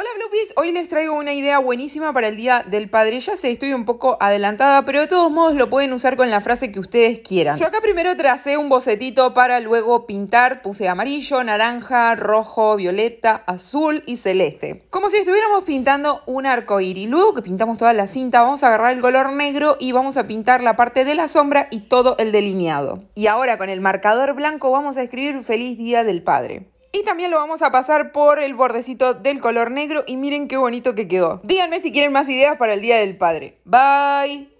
Hola Bloopies, hoy les traigo una idea buenísima para el Día del Padre. Ya sé, estoy un poco adelantada, pero de todos modos lo pueden usar con la frase que ustedes quieran. Yo acá primero tracé un bocetito para luego pintar. Puse amarillo, naranja, rojo, violeta, azul y celeste. Como si estuviéramos pintando un arco iris. Luego que pintamos toda la cinta, vamos a agarrar el color negro y vamos a pintar la parte de la sombra y todo el delineado. Y ahora con el marcador blanco vamos a escribir Feliz Día del Padre. Y también lo vamos a pasar por el bordecito del color negro y miren qué bonito que quedó. Díganme si quieren más ideas para el Día del Padre. Bye.